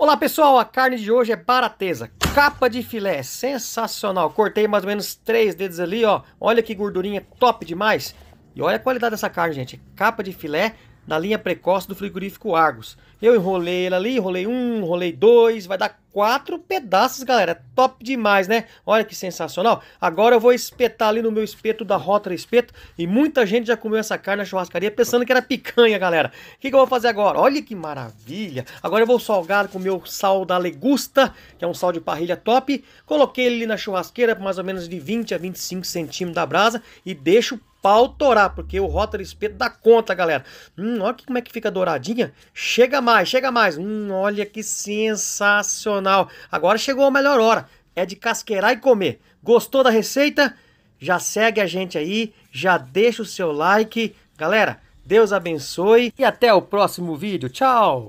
Olá pessoal, a carne de hoje é barateza, capa de filé, sensacional. Cortei mais ou menos três dedos ali, ó. Olha que gordurinha top demais. E olha a qualidade dessa carne, gente. Capa de filé na linha precoce do frigorífico Argos. Eu enrolei ela ali, enrolei um, enrolei dois, vai dar quatro pedaços, galera. É top demais, né? Olha que sensacional. Agora eu vou espetar ali no meu espeto da Rota Espeto e muita gente já comeu essa carne na churrascaria pensando que era picanha, galera. O que, que eu vou fazer agora? Olha que maravilha. Agora eu vou salgar com o meu sal da Legusta, que é um sal de parrilha top. Coloquei ele na churrasqueira mais ou menos de 20 a 25 centímetros da brasa e deixo pau torar, porque o rótulo Espeto dá conta, galera. Hum, olha como é que fica douradinha. Chega mais, chega mais. Hum, olha que sensacional. Agora chegou a melhor hora. É de casqueirar e comer. Gostou da receita? Já segue a gente aí, já deixa o seu like. Galera, Deus abençoe e até o próximo vídeo. Tchau!